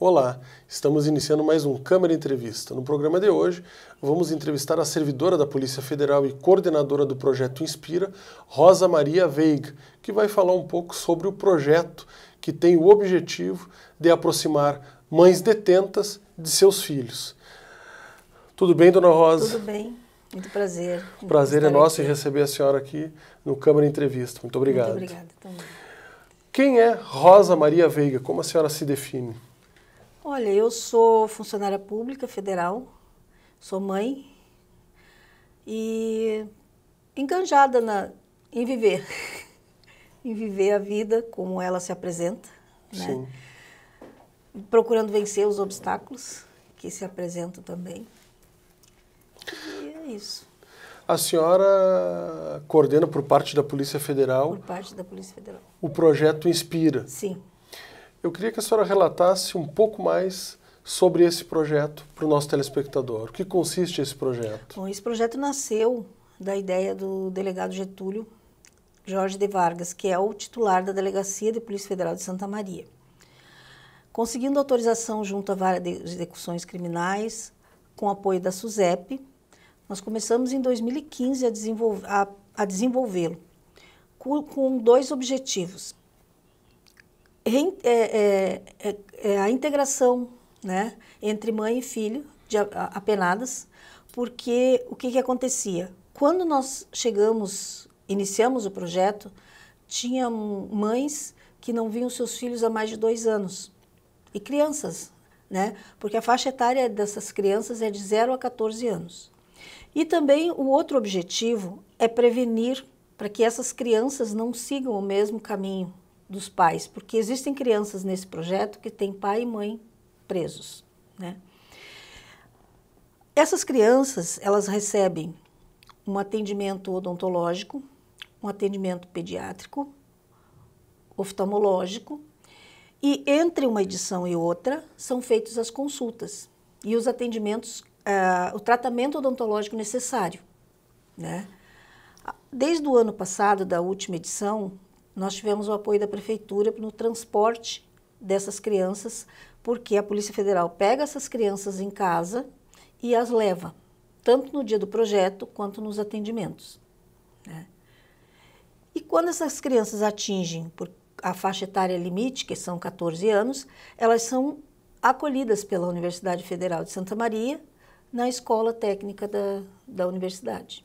Olá, estamos iniciando mais um Câmara Entrevista. No programa de hoje, vamos entrevistar a servidora da Polícia Federal e coordenadora do projeto Inspira, Rosa Maria Veiga, que vai falar um pouco sobre o projeto que tem o objetivo de aproximar mães detentas de seus filhos. Tudo bem, dona Rosa? Tudo bem. Muito prazer. Muito prazer é nosso aqui. receber a senhora aqui no Câmara Entrevista. Muito obrigado. Muito obrigada também. Quem é Rosa Maria Veiga? Como a senhora se define? Olha, eu sou funcionária pública federal, sou mãe e enganjada na, em viver, em viver a vida como ela se apresenta, né? procurando vencer os obstáculos que se apresentam também. E é isso. A senhora coordena por parte da Polícia Federal. Por parte da Polícia Federal. O projeto Inspira. Sim. Eu queria que a senhora relatasse um pouco mais sobre esse projeto para o nosso telespectador. O que consiste esse projeto? Bom, esse projeto nasceu da ideia do delegado Getúlio Jorge de Vargas, que é o titular da Delegacia de Polícia Federal de Santa Maria. Conseguindo autorização junto a várias execuções criminais, com apoio da SUSEP, nós começamos em 2015 a, desenvolvê-lo, com dois objetivos. É, é, é, é, a integração né, entre mãe e filho de apenadas, porque o que, que acontecia? Quando nós chegamos, iniciamos o projeto, tinha mães que não viam seus filhos há mais de dois anos e crianças, né? Porque a faixa etária dessas crianças é de 0 a 14 anos. E também o outro objetivo é prevenir para que essas crianças não sigam o mesmo caminho dos pais, porque existem crianças nesse projeto que têm pai e mãe presos, né? Essas crianças, elas recebem um atendimento odontológico, um atendimento pediátrico, oftalmológico, e entre uma edição e outra são feitas as consultas e os atendimentos, uh, o tratamento odontológico necessário. Né? Desde o ano passado, da última edição, nós tivemos o apoio da prefeitura no transporte dessas crianças, porque a Polícia Federal pega essas crianças em casa e as leva, tanto no dia do projeto quanto nos atendimentos. Né? E quando essas crianças atingem a faixa etária limite, que são 14 anos, elas são acolhidas pela Universidade Federal de Santa Maria na escola técnica da, da universidade,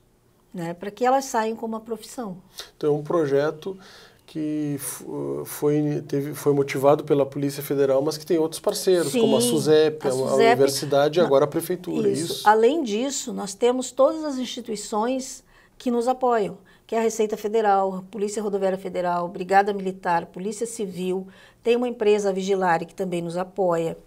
né? para que elas saiam com uma profissão. Então, é um projeto que ah, foi, teve, foi motivado pela Polícia Federal, mas que tem outros parceiros, Sim, como a SUSEP, a, SUSEP, a Universidade e agora a Prefeitura. É isso. isso. Além disso, nós temos todas as instituições que nos apoiam, que é a Receita Federal, a Polícia Rodoviária Federal, Brigada Militar, Polícia Civil, tem uma empresa, Vigilare, que também nos apoia.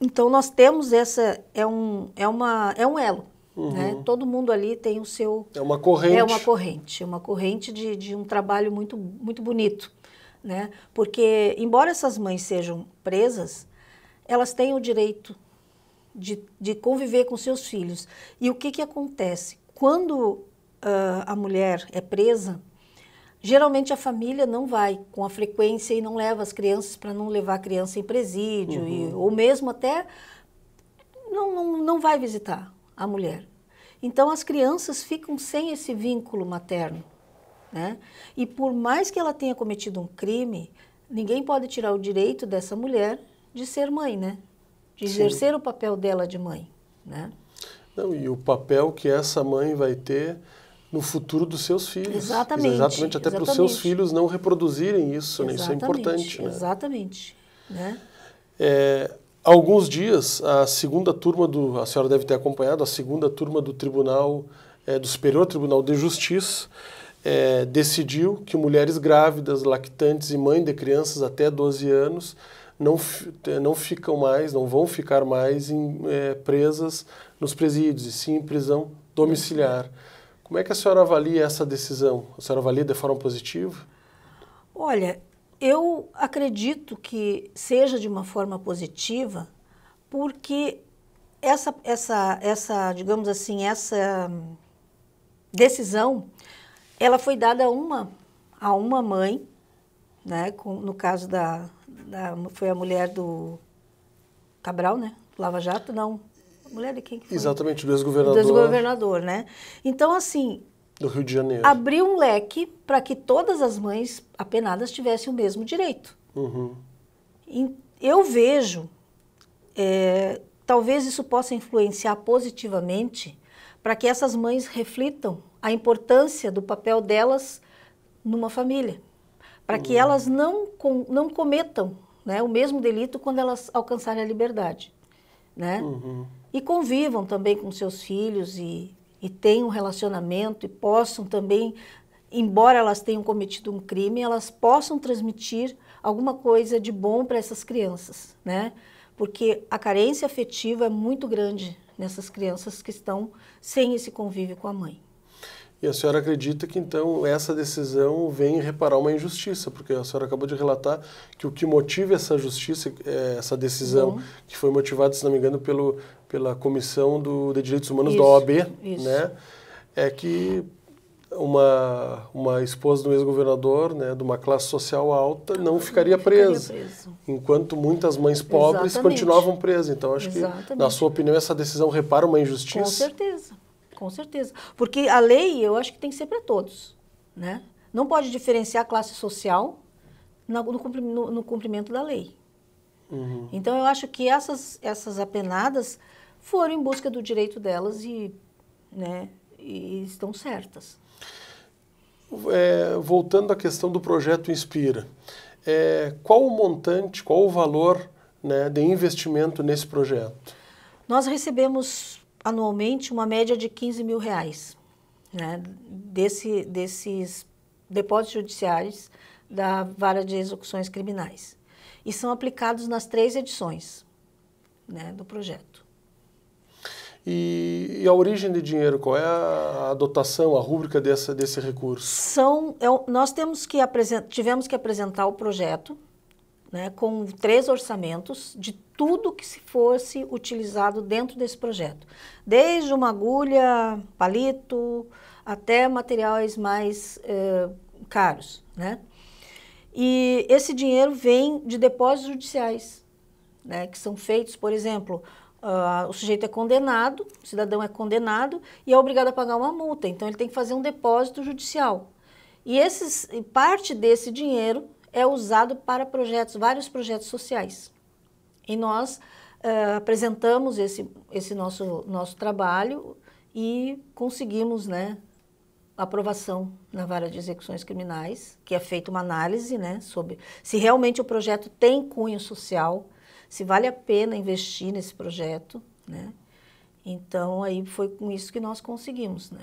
Então, nós temos essa, é um, é uma, é um elo né? Uhum. Né? Todo mundo ali tem o seu. É uma corrente. É uma corrente, uma corrente de, de um trabalho muito, muito bonito. Né? Porque, embora essas mães sejam presas, elas têm o direito de, de conviver com seus filhos. E o que, que acontece? Quando uh, a mulher é presa, geralmente a família não vai com a frequência e não leva as crianças para não levar a criança em presídio, uhum. e, ou mesmo até não, não, não vai visitar a mulher. Então as crianças ficam sem esse vínculo materno, né? E por mais que ela tenha cometido um crime, ninguém pode tirar o direito dessa mulher de ser mãe, né? De Sim. exercer o papel dela de mãe, né? Não, e o papel que essa mãe vai ter no futuro dos seus filhos. Exatamente. Exatamente, até para os seus filhos não reproduzirem isso, né? Isso é importante, né? Exatamente, né? É, Há alguns dias, a segunda turma do, a senhora deve ter acompanhado, a segunda turma do Tribunal, é, do Superior Tribunal de Justiça, é, decidiu que mulheres grávidas, lactantes e mãe de crianças até 12 anos não, é, não ficam mais, não vão ficar mais em, é, presas nos presídios, e sim em prisão domiciliar. Como é que a senhora avalia essa decisão? A senhora avalia de forma positiva? Olha, eu acredito que seja de uma forma positiva, porque essa, essa, essa digamos assim, essa decisão, ela foi dada a uma, a uma mãe, né, com, no caso da, da, foi a mulher do Cabral, né, do Lava Jato, não, mulher de quem que foi? Exatamente, do ex-governador. Do ex-governador, né. Então, assim, do Rio de Janeiro. Abriu um leque para que todas as mães apenadas tivessem o mesmo direito. Uhum. Eu vejo, é, talvez isso possa influenciar positivamente para que essas mães reflitam a importância do papel delas numa família, para que uhum. elas não, com, não cometam né, o mesmo delito quando elas alcançarem a liberdade, né? Uhum. E convivam também com seus filhos e e tenham um relacionamento e possam também, embora elas tenham cometido um crime, elas possam transmitir alguma coisa de bom para essas crianças, né? Porque a carência afetiva é muito grande nessas crianças que estão sem esse convívio com a mãe. E a senhora acredita que então essa decisão vem reparar uma injustiça, porque a senhora acabou de relatar que o que motiva essa justiça, eh, essa decisão, uhum. que foi motivada, se não me engano, pelo pela Comissão do, de Direitos Humanos isso, da OAB, isso. né? É que uma, uma esposa do ex-governador, né, de uma classe social alta, não, não ficaria presa, preso. enquanto muitas mães pobres Exatamente. continuavam presas. Então, acho Exatamente. que, na sua opinião, essa decisão repara uma injustiça? Com certeza, com certeza. Porque a lei, eu acho que tem que ser para todos, né? Não pode diferenciar a classe social no, no, no cumprimento da lei. Uhum. Então, eu acho que essas, essas apenadas foram em busca do direito delas e, né, e estão certas. É, voltando à questão do projeto Inspira, é, qual o montante, qual o valor né, de investimento nesse projeto? Nós recebemos anualmente uma média de 15 mil reais né, desse, desses depósitos judiciários da vara de execuções criminais. E são aplicados nas três edições né, do projeto. E, e, a origem de dinheiro, qual é a, a dotação, a rúbrica dessa, desse recurso? São, eu, é nós temos que apresentar, tivemos que apresentar o projeto né, com três orçamentos de tudo que se fosse utilizado dentro desse projeto. Desde uma agulha, palito, até materiais mais eh, caros. Né? E esse dinheiro vem de depósitos judiciais, né, que são feitos, por exemplo, Uh, o sujeito é condenado, o cidadão é condenado e é obrigado a pagar uma multa. Então ele tem que fazer um depósito judicial. E esses, parte desse dinheiro é usado para projetos, vários projetos sociais. E nós uh, apresentamos esse, esse nosso, nosso trabalho e conseguimos né, aprovação na vara de execuções criminais, que é feita uma análise né, sobre se realmente o projeto tem cunho social, se vale a pena investir nesse projeto, né? Então, aí foi com isso que nós conseguimos, né?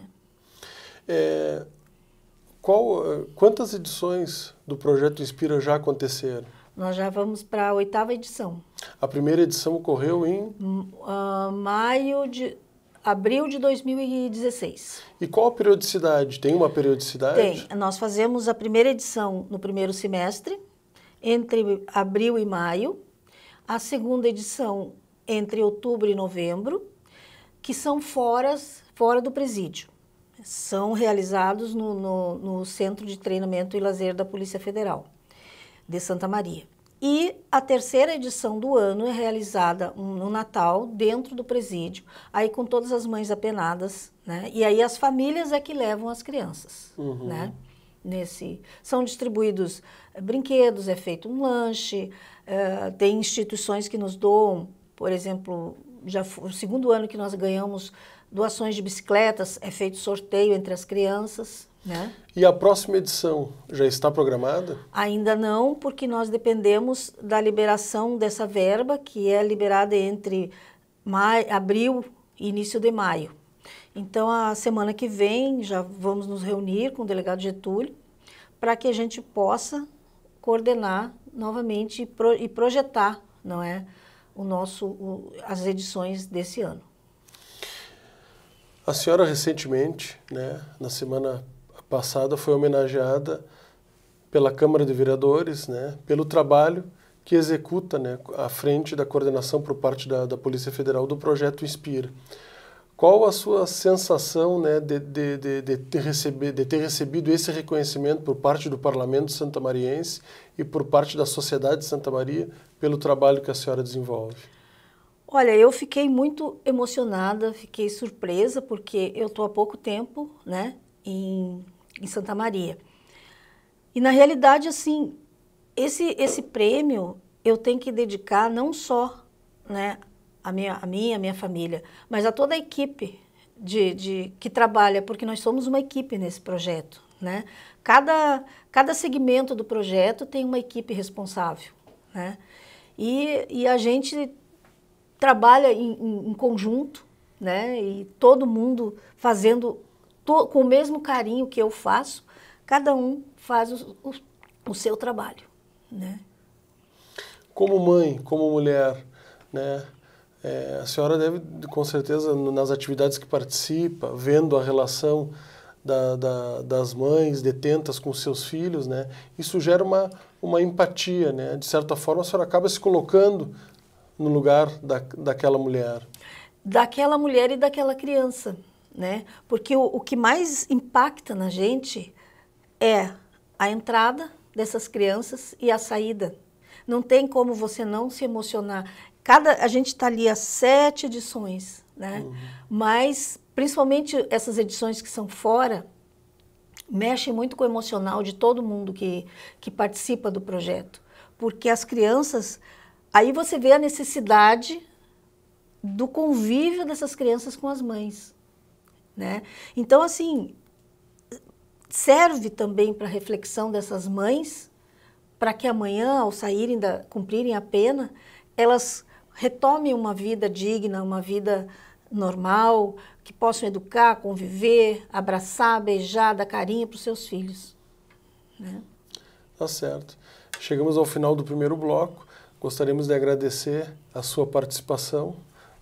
É, qual, quantas edições do projeto Inspira já aconteceram? Nós já vamos para a oitava edição. A primeira edição ocorreu em? Uh, maio de... Abril de 2016. E qual a periodicidade? Tem uma periodicidade? Tem. Nós fazemos a primeira edição no primeiro semestre, entre abril e maio, a segunda edição entre outubro e novembro, que são foras, fora do presídio. São realizados no, no, no Centro de Treinamento e Lazer da Polícia Federal de Santa Maria. E a terceira edição do ano é realizada no Natal, dentro do presídio, aí com todas as mães apenadas, né? E aí as famílias é que levam as crianças, uhum. né? Nesse, são distribuídos eh, brinquedos, é feito um lanche, ah, tem instituições que nos doam, por exemplo, já foi o segundo ano que nós ganhamos doações de bicicletas, é feito sorteio entre as crianças. Né? E a próxima edição já está programada? Ainda não, porque nós dependemos da liberação dessa verba, que é liberada entre maio, abril e início de maio. Então, a semana que vem já vamos nos reunir com o delegado Getúlio para que a gente possa coordenar novamente e, pro, e projetar, não é, o nosso o, as edições desse ano. A senhora recentemente, né, na semana passada, foi homenageada pela Câmara de Vereadores, né, pelo trabalho que executa, né, à frente da coordenação por parte da, da Polícia Federal do projeto Inspira. Qual a sua sensação né, de, de, de, de, ter de ter recebido esse reconhecimento por parte do Parlamento santamariense e por parte da sociedade de Santa Maria pelo trabalho que a senhora desenvolve? Olha, eu fiquei muito emocionada, fiquei surpresa, porque eu estou há pouco tempo né, em, em Santa Maria. E, na realidade, assim, esse, esse prêmio eu tenho que dedicar não só né, a minha, a minha, a minha família, mas a toda a equipe de, de, que trabalha, porque nós somos uma equipe nesse projeto. Né? Cada, cada segmento do projeto tem uma equipe responsável. Né? E, e a gente trabalha em, em, em conjunto, né? e todo mundo fazendo to, com o mesmo carinho que eu faço, cada um faz o, o, o seu trabalho. Né? Como mãe, como mulher, né? É, a senhora deve, com certeza, nas atividades que participa, vendo a relação da, da, das mães detentas com seus filhos, né? Isso gera uma, uma empatia, né? De certa forma, a senhora acaba se colocando no lugar da, daquela mulher. Daquela mulher e daquela criança, né? Porque o, o que mais impacta na gente é a entrada dessas crianças e a saída. Não tem como você não se emocionar cada a gente está ali a sete edições, né? Uhum. Mas principalmente essas edições que são fora mexem muito com o emocional de todo mundo que que participa do projeto, porque as crianças aí você vê a necessidade do convívio dessas crianças com as mães, né? Então assim serve também para reflexão dessas mães para que amanhã ao saírem da cumprirem a pena elas retome uma vida digna, uma vida normal, que possam educar, conviver, abraçar, beijar, dar carinho para os seus filhos. Né? Tá certo. Chegamos ao final do primeiro bloco. Gostaríamos de agradecer a sua participação.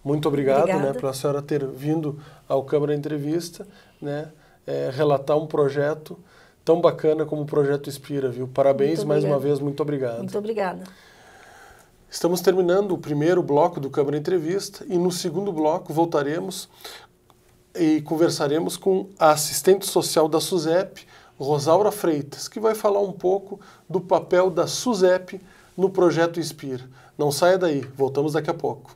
Muito obrigado né, para a senhora ter vindo ao Câmara Entrevista, né, é, relatar um projeto tão bacana como o Projeto Inspira, viu? Parabéns mais uma vez, muito obrigado. Muito obrigada. Estamos terminando o primeiro bloco do Câmara Entrevista e no segundo bloco voltaremos e conversaremos com a assistente social da SUSEP, Rosaura Freitas, que vai falar um pouco do papel da SUSEP no projeto Inspira. Não saia daí, voltamos daqui a pouco.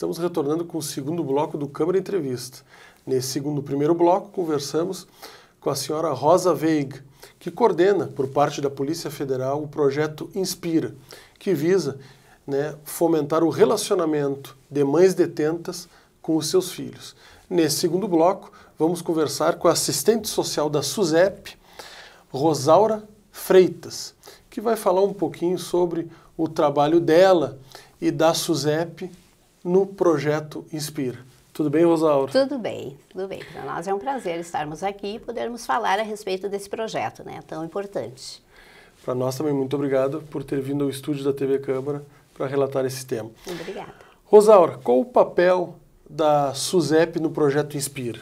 Estamos retornando com o segundo bloco do Câmara Entrevista. Nesse segundo primeiro bloco, conversamos com a senhora Rosa Veig, que coordena, por parte da Polícia Federal, o projeto Inspira, que visa né, fomentar o relacionamento de mães detentas com os seus filhos. Nesse segundo bloco, vamos conversar com a assistente social da SUSEP, Rosaura Freitas, que vai falar um pouquinho sobre o trabalho dela e da SUSEP no projeto Inspira. Tudo bem, Rosaura? Tudo bem, tudo bem. Para nós é um prazer estarmos aqui e podermos falar a respeito desse projeto, né, tão importante. Para nós também, muito obrigado por ter vindo ao estúdio da TV Câmara para relatar esse tema. Obrigada. Rosaura, qual o papel da SUSEP no projeto Inspira?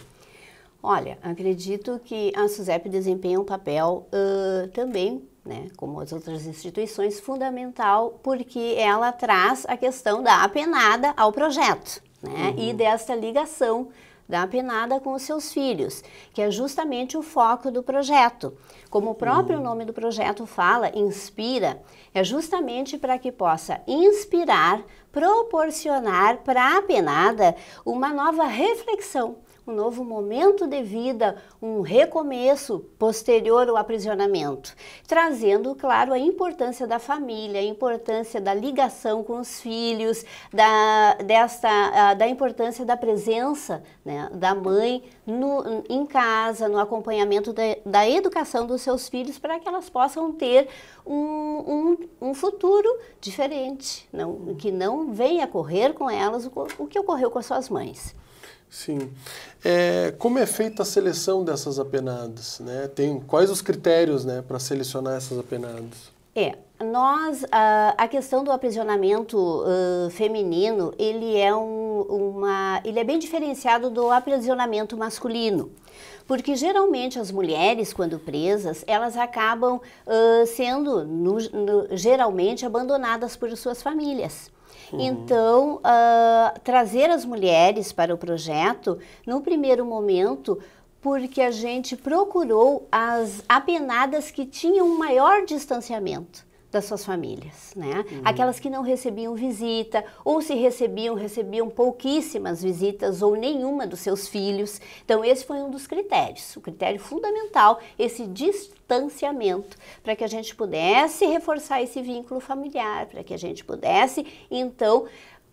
Olha, acredito que a SUSEP desempenha um papel uh, também, né, como as outras instituições, fundamental porque ela traz a questão da apenada ao projeto né, uhum. e desta ligação da Apenada com os seus filhos, que é justamente o foco do projeto. Como o próprio uhum. nome do projeto fala, inspira, é justamente para que possa inspirar, proporcionar para a apenada uma nova reflexão um novo momento de vida, um recomeço posterior ao aprisionamento, trazendo, claro, a importância da família, a importância da ligação com os filhos, da, desta, da importância da presença né, da mãe no, em casa, no acompanhamento da, da educação dos seus filhos para que elas possam ter um, um, um futuro diferente, não, que não venha a correr com elas o, o que ocorreu com as suas mães. Sim. É, como é feita a seleção dessas apenadas? Né? Tem, quais os critérios né, para selecionar essas apenadas? É, nós, a, a questão do aprisionamento uh, feminino, ele é, um, uma, ele é bem diferenciado do aprisionamento masculino. Porque geralmente as mulheres, quando presas, elas acabam uh, sendo, no, no, geralmente, abandonadas por suas famílias. Uhum. Então, uh, trazer as mulheres para o projeto, no primeiro momento, porque a gente procurou as apenadas que tinham um maior distanciamento das suas famílias, né? Uhum. Aquelas que não recebiam visita, ou se recebiam, recebiam pouquíssimas visitas ou nenhuma dos seus filhos. Então, esse foi um dos critérios, o critério fundamental, esse distanciamento, para que a gente pudesse reforçar esse vínculo familiar, para que a gente pudesse, então,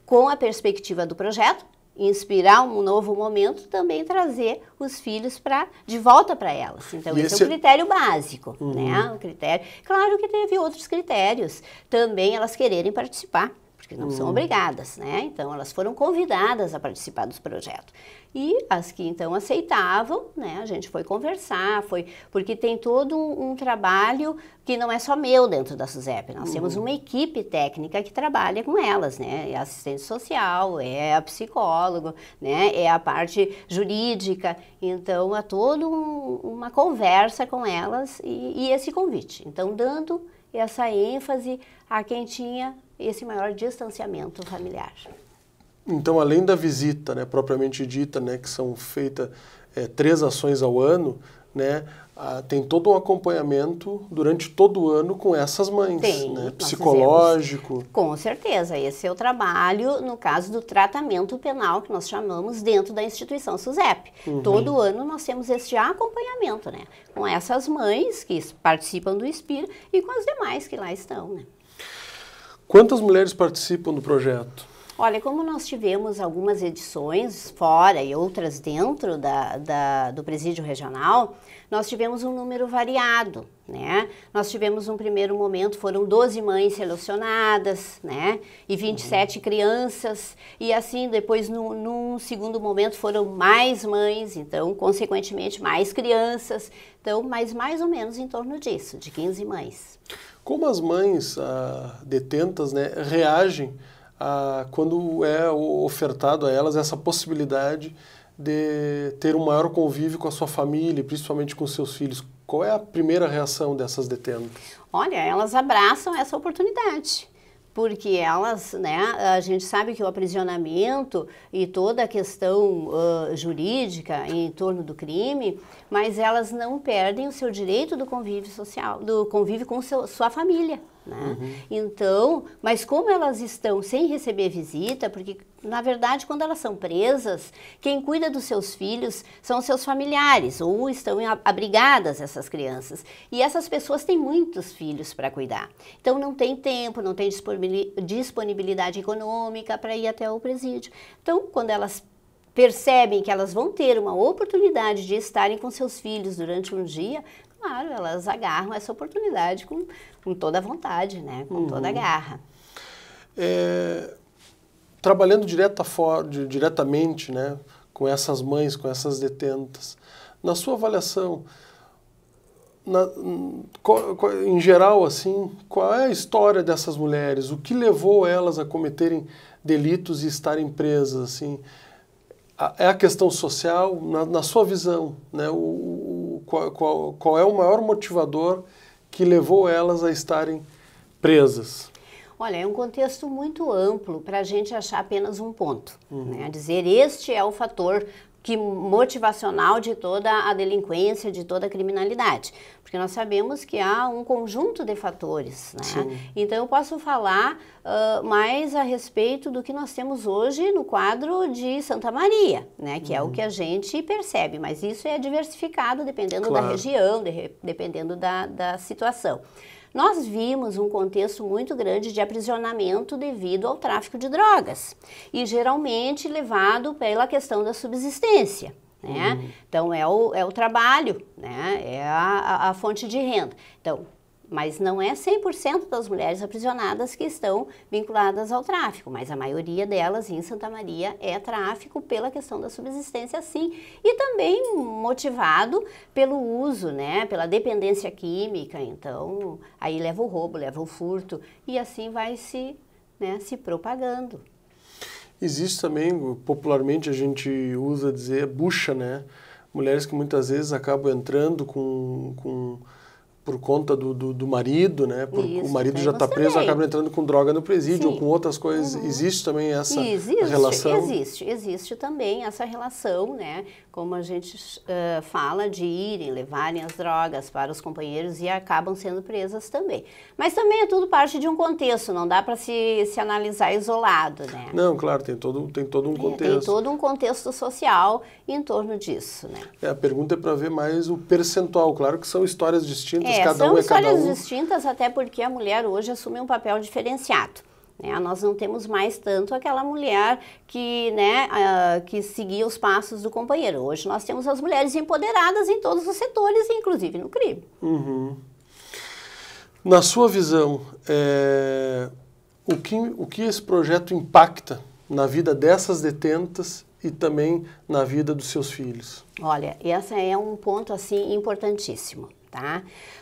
com a perspectiva do projeto, inspirar um novo momento, também trazer os filhos para de volta para elas. Então, esse, é esse é o critério básico, né? uhum. né? O critério. Claro que teve outros critérios também elas quererem participar porque não uhum. são hum. obrigadas, né? Então elas foram convidadas a participar dos projetos. E as que então aceitavam, né? A gente foi conversar, foi porque tem todo um, um trabalho que não é só meu dentro da SUSEP. Nós uhum. temos uma equipe técnica que trabalha com elas, né? É assistente social, é a psicólogo, né? É a parte jurídica. Então há toda um, uma conversa com elas e, e esse convite. Então dando essa ênfase a quem tinha esse maior distanciamento familiar. Então, além da visita, né, propriamente dita, né, que são feitas é, três ações ao ano, né, a, tem todo um acompanhamento durante todo o ano com essas mães, tem, né, psicológico. Fizemos, com certeza, esse é o trabalho, no caso do tratamento penal que nós chamamos dentro da instituição SUSEP. Uhum. Todo ano nós temos esse acompanhamento, né, com essas mães que participam do Espir e com as demais que lá estão, né. Quantas mulheres participam do projeto? Olha, como nós tivemos algumas edições fora e outras dentro da, da, do presídio regional, nós tivemos um número variado, né? Nós tivemos um primeiro momento, foram 12 mães selecionadas, né? E 27 uhum. crianças, e assim, depois no, num segundo momento foram mais mães, então, consequentemente, mais crianças, então, mais mais ou menos em torno disso, de 15 mães. Como as mães ah, detentas né, reagem quando é ofertado a elas essa possibilidade de ter um maior convívio com a sua família, principalmente com seus filhos? Qual é a primeira reação dessas detentas? Olha, elas abraçam essa oportunidade porque elas, né, a gente sabe que o aprisionamento e toda a questão uh, jurídica em torno do crime, mas elas não perdem o seu direito do convívio social, do convívio com seu, sua família. Né? Uhum. Então, mas como elas estão sem receber visita, porque na verdade, quando elas são presas, quem cuida dos seus filhos são seus familiares ou estão abrigadas essas crianças. E essas pessoas têm muitos filhos para cuidar. Então não tem tempo, não tem disponibilidade econômica para ir até o presídio. Então, quando elas percebem que elas vão ter uma oportunidade de estarem com seus filhos durante um dia, claro, elas agarram essa oportunidade com, com toda a vontade, né? com toda a uhum. garra. É, trabalhando direta for, diretamente né, com essas mães, com essas detentas, na sua avaliação, na, em geral, assim, qual é a história dessas mulheres? O que levou elas a cometerem delitos e estarem presas? Assim? é a questão social, na, na sua visão, né? o, o qual, qual, qual é o maior motivador que levou elas a estarem presas? Olha, é um contexto muito amplo para a gente achar apenas um ponto. Uhum. Né? Dizer este é o fator que motivacional de toda a delinquência, de toda a criminalidade. Porque nós sabemos que há um conjunto de fatores. Né? Sim. Então, eu posso falar uh, mais a respeito do que nós temos hoje no quadro de Santa Maria, né? que uhum. é o que a uhum. gente percebe, mas isso é diversificado dependendo claro. da região, de, dependendo da, da situação nós vimos um contexto muito grande de aprisionamento devido ao tráfico de drogas e geralmente levado pela questão da subsistência. Né? Uhum. Então é o, é o trabalho, né? é a, a, a fonte de renda. Então, mas não é 100% das mulheres aprisionadas que estão vinculadas ao tráfico, mas a maioria delas em Santa Maria é tráfico pela questão da subsistência, sim, e também motivado pelo uso, né, pela dependência química, então aí leva o roubo, leva o furto e assim vai se, né, se propagando. Existe também, popularmente a gente usa dizer bucha, né? Mulheres que muitas vezes acabam entrando com, com por conta do, do, do marido, né? Por, isso, o marido já está preso, acaba entrando com droga no presídio Sim. ou com outras coisas. Uhum. Existe também essa existe, relação? Existe, existe também essa relação, né? Como a gente uh, fala de irem, levarem as drogas para os companheiros e acabam sendo presas também. Mas também é tudo parte de um contexto, não dá para se, se analisar isolado, né? Não, claro, tem todo, tem todo um é, contexto. Tem todo um contexto social em torno disso, né? É, a pergunta é para ver mais o percentual. Claro que são histórias distintas. É é, cada são um é histórias cada um. distintas, até porque a mulher hoje assume um papel diferenciado. Né? Nós não temos mais tanto aquela mulher que, né, uh, que seguia os passos do companheiro. Hoje nós temos as mulheres empoderadas em todos os setores, inclusive no crime. Uhum. Na sua visão, é, o, que, o que esse projeto impacta na vida dessas detentas e também na vida dos seus filhos? Olha, esse é um ponto assim importantíssimo tá?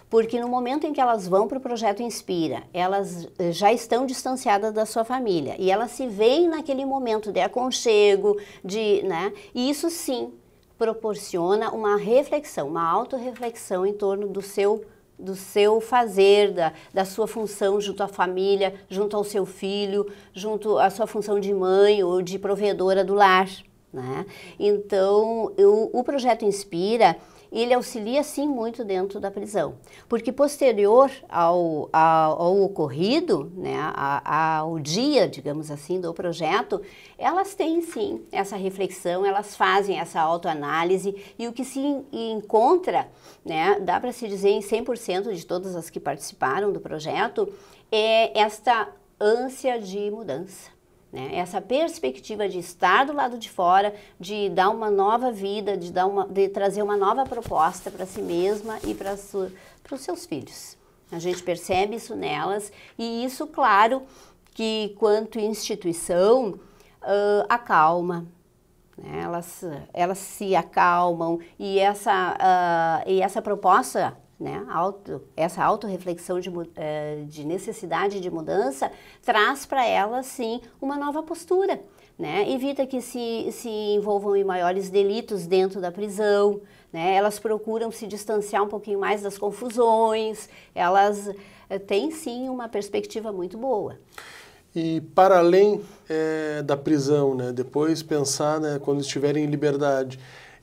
Porque no momento em que elas vão para o projeto Inspira, elas eh, já estão distanciadas da sua família e elas se veem naquele momento de aconchego, de, né? E isso sim proporciona uma reflexão, uma autorreflexão em torno do seu do seu fazer, da, da sua função junto à família, junto ao seu filho, junto à sua função de mãe ou de provedora do lar. Né? Então, eu, o projeto Inspira, ele auxilia sim muito dentro da prisão, porque posterior ao, ao, ao ocorrido, né, ao dia, digamos assim, do projeto, elas têm sim essa reflexão, elas fazem essa autoanálise e o que se encontra, né, dá para se dizer em 100% de todas as que participaram do projeto, é esta ânsia de mudança. Né? Essa perspectiva de estar do lado de fora, de dar uma nova vida, de, dar uma, de trazer uma nova proposta para si mesma e para os seus filhos. A gente percebe isso nelas e isso, claro, que quanto instituição, uh, acalma. Né? Elas, elas se acalmam e essa, uh, e essa proposta né? Auto, essa autorreflexão de, eh, de necessidade de mudança traz para ela, sim, uma nova postura. Né? Evita que se, se envolvam em maiores delitos dentro da prisão, né? Elas procuram se distanciar um pouquinho mais das confusões, elas eh, têm sim uma perspectiva muito boa. E para além é, da prisão, né? Depois pensar, né, quando estiverem em liberdade,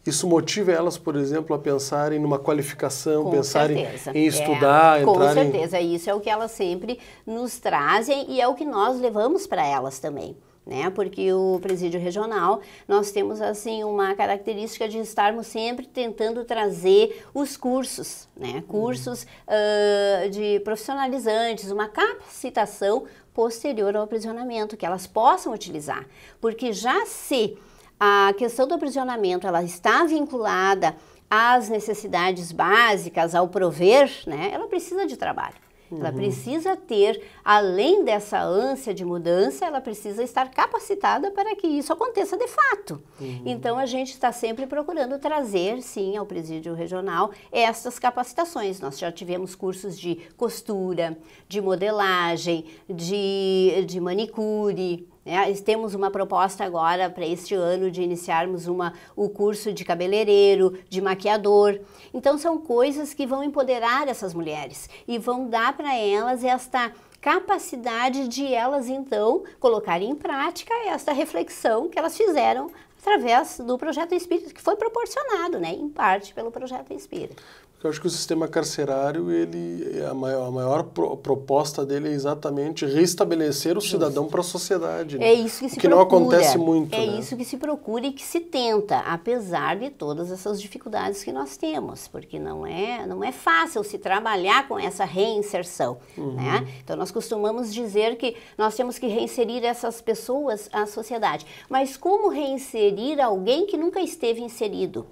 isso motiva elas, por exemplo, a pensarem numa qualificação, com pensarem certeza. em é, estudar, é, com entrarem... Com certeza, é isso é o que elas sempre nos trazem e é o que nós levamos para elas também. Né? Porque o presídio regional, nós temos assim uma característica de estarmos sempre tentando trazer os cursos, né? Cursos uhum. uh, de profissionalizantes, uma capacitação posterior ao aprisionamento, que elas possam utilizar. Porque já se a questão do aprisionamento ela está vinculada às necessidades básicas, ao prover, né? Ela precisa de trabalho. Uhum. Ela precisa ter, além dessa ânsia de mudança, ela precisa estar capacitada para que isso aconteça de fato. Uhum. Então, a gente está sempre procurando trazer, sim, ao presídio regional essas capacitações. Nós já tivemos cursos de costura, de modelagem, de, de manicure, né? temos uma proposta agora para este ano de iniciarmos uma, o curso de cabeleireiro, de maquiador. Então, são coisas que vão empoderar essas mulheres e vão dar para elas esta capacidade de elas, então, colocarem em prática esta reflexão que elas fizeram através do projeto Espírito, que foi proporcionado, né, em parte, pelo projeto Espírito. Porque eu acho que o sistema carcerário, ele, é a maior, a maior pro, proposta dele é exatamente restabelecer o cidadão para a sociedade. Né? É isso que se o que procura. não acontece muito. É né? isso que se procura e que se tenta, apesar de todas essas dificuldades que nós temos, porque não é, não é fácil se trabalhar com essa reinserção. Uhum. Né? Então, nós costumamos dizer que nós temos que reinserir essas pessoas à sociedade. Mas como reinserir alguém que nunca esteve inserido?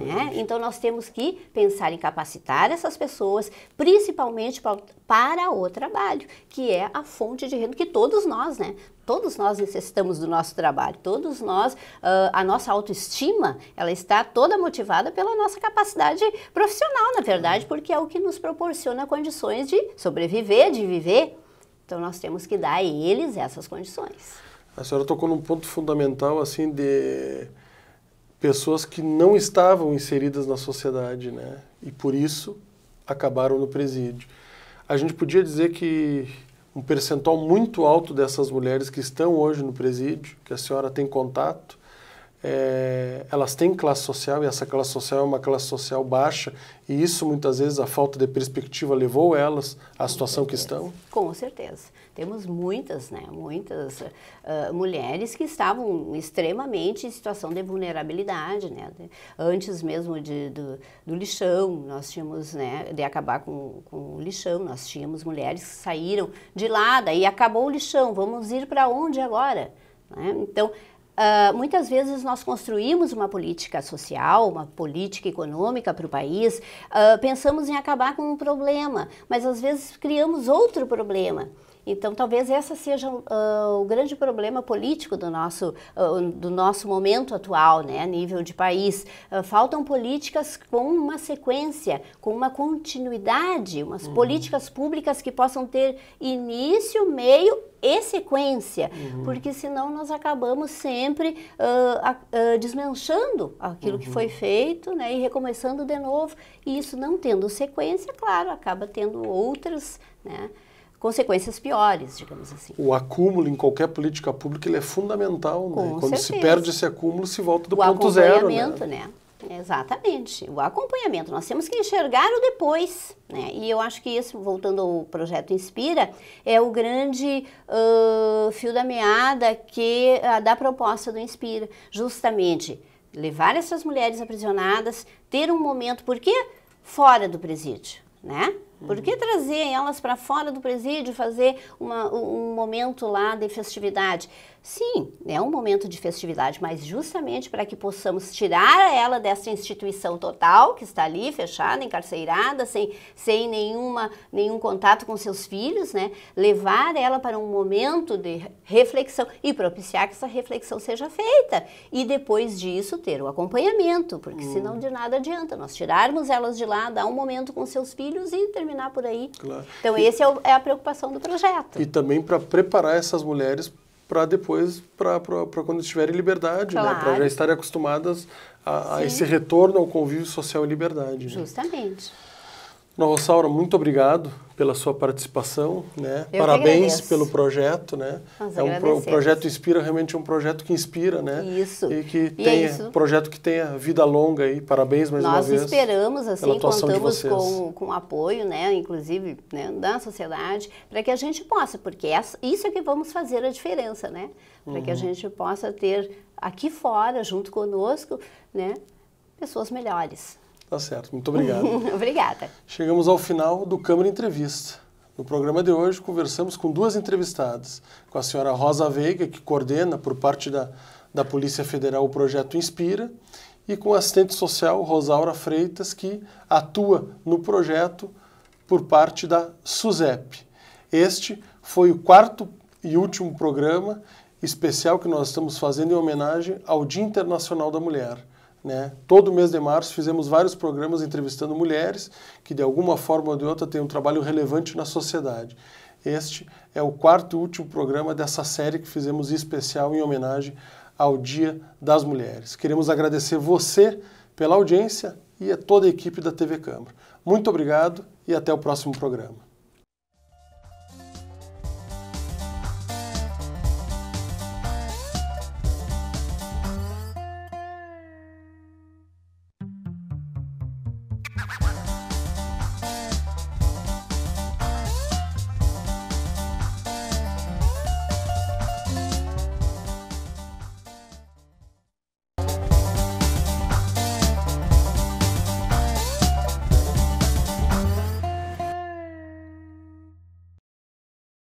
Né? Então, nós temos que pensar em capacitar essas pessoas, principalmente para o trabalho, que é a fonte de renda que todos nós, né? Todos nós necessitamos do nosso trabalho, todos nós, uh, a nossa autoestima, ela está toda motivada pela nossa capacidade profissional, na verdade, uhum. porque é o que nos proporciona condições de sobreviver, de viver. Então, nós temos que dar a eles essas condições. A senhora tocou num ponto fundamental, assim, de pessoas que não estavam inseridas na sociedade, né? E por isso acabaram no presídio. A gente podia dizer que um percentual muito alto dessas mulheres que estão hoje no presídio, que a senhora tem contato, é, elas têm classe social e essa classe social é uma classe social baixa e isso muitas vezes a falta de perspectiva levou elas à situação que estão? Com certeza. Temos muitas, né, muitas uh, mulheres que estavam extremamente em situação de vulnerabilidade, né, antes mesmo de, do, do lixão, nós tínhamos, né, de acabar com, com o lixão, nós tínhamos mulheres que saíram de lá, daí acabou o lixão, vamos ir para onde agora? Né? Então, Uh, muitas vezes nós construímos uma política social, uma política econômica para o país, uh, pensamos em acabar com um problema, mas às vezes criamos outro problema. Então, talvez essa seja uh, o grande problema político do nosso, uh, do nosso momento atual, né, a nível de país. Uh, faltam políticas com uma sequência, com uma continuidade, umas uhum. políticas públicas que possam ter início, meio e sequência, uhum. porque senão nós acabamos sempre desmanchando aquilo uhum. que foi feito né, e recomeçando de novo. E isso não tendo sequência, claro, acaba tendo outras. Né, consequências piores, digamos assim. O acúmulo em qualquer política pública ele é fundamental, né? Quando certeza. se perde esse acúmulo, se volta do o ponto zero. O né? acompanhamento, né? Exatamente, o acompanhamento. Nós temos que enxergar o depois, né? E eu acho que isso, voltando ao projeto Inspira, é o grande uh, fio da meada que uh, da proposta do Inspira, justamente levar essas mulheres aprisionadas, ter um momento, porque fora do presídio, né? Por que trazer elas para fora do presídio, fazer uma, um momento lá de festividade? Sim, é um momento de festividade, mas justamente para que possamos tirar ela dessa instituição total que está ali, fechada, encarcerada, sem, sem nenhuma, nenhum contato com seus filhos, né? levar ela para um momento de reflexão e propiciar que essa reflexão seja feita. E depois disso ter o acompanhamento, porque hum. senão de nada adianta nós tirarmos elas de lá, dar um momento com seus filhos e terminar por aí. Claro. Então, essa é, é a preocupação do projeto. E também para preparar essas mulheres para depois, para quando estiverem em liberdade, né? claro. né? para já estarem acostumadas a, a, esse retorno ao convívio social em liberdade. Né? Justamente. Né? Saura, muito obrigado pela sua participação, né? Eu Parabéns pelo projeto, né? Nós é um pro, o projeto inspira realmente é um projeto que inspira, né? Isso. E que tem é tenha é projeto que tenha vida longa aí. Parabéns mais Nós uma vez. Nós esperamos assim, contamos com com apoio, né, inclusive, né, da sociedade, para que a gente possa, porque essa, isso é que vamos fazer a diferença, né? Para uhum. que a uhum. gente possa ter aqui fora junto conosco, né, pessoas melhores. Tá certo, muito obrigado. Obrigada. Chegamos ao final do Câmara Entrevista. No programa de hoje, conversamos com duas entrevistadas, com a senhora Rosa Veiga, que coordena por parte da, da Polícia Federal o projeto Inspira, e com a assistente social Rosaura Freitas, que atua no projeto por parte da SUSEP. Este foi o quarto e último programa especial que nós estamos fazendo em homenagem ao Dia Internacional da Mulher. Né? Todo mês de março fizemos vários programas entrevistando mulheres que, de alguma forma ou de outra, têm um trabalho relevante na sociedade. Este é o quarto e último programa dessa série que fizemos especial em homenagem ao Dia das Mulheres. Queremos agradecer você pela audiência e a toda a equipe da TV Câmara. Muito obrigado e até o próximo programa.